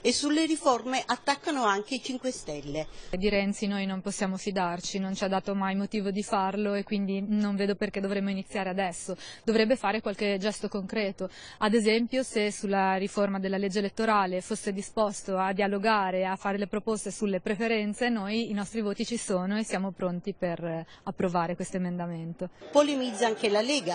E sulle riforme attaccano anche i 5 Stelle. Di Renzi noi non possiamo fidarci, non ci ha dato mai motivo di farlo e quindi non vedo perché dovremmo iniziare adesso. Dovrebbe fare qualche gesto concreto. Ad esempio se sulla riforma della legge elettorale fosse disposto a dialogare, a fare le proposte sulle preferenze, noi i nostri voti ci sono e siamo pronti per approvare questo emendamento. Polemizza anche la Lega.